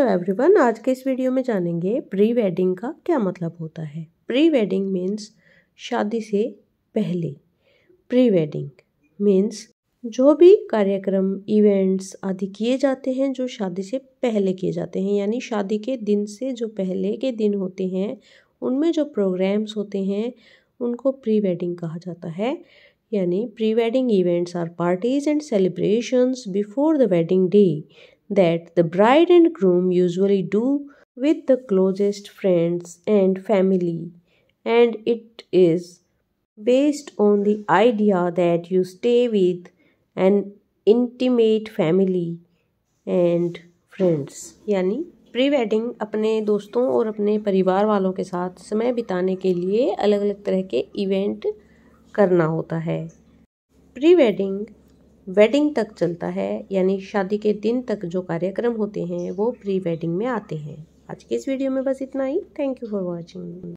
hello everyone आज के इस वीडियो में जानेंगे प्री वेडिंग का क्या मतलब होता है प्री वेडिंग मीन्स शादी से पहले प्री वेडिंग मीन्स जो भी कार्यक्रम इवेंट्स आदि किए जाते हैं जो शादी से पहले किए जाते हैं यानी शादी के दिन से जो पहले के दिन होते हैं उनमें जो प्रोग्राम्स होते हैं उनको प्री वेडिंग कहा जाता है यानी pre wedding events are parties and celebrations before the wedding day that the bride and groom usually do with the closest friends and family, and it is based on the idea that you stay with an intimate family and friends yani pre wedding अपने दोस्तों और अपने परिवार वालों के साथ समय बिताने के लिए अलग अलग तरह के इवेंट करना होता है प्री वेडिंग वेडिंग तक चलता है यानी शादी के दिन तक जो कार्यक्रम होते हैं वो प्री वेडिंग में आते हैं आज के इस वीडियो में बस इतना ही थैंक यू फॉर वॉचिंग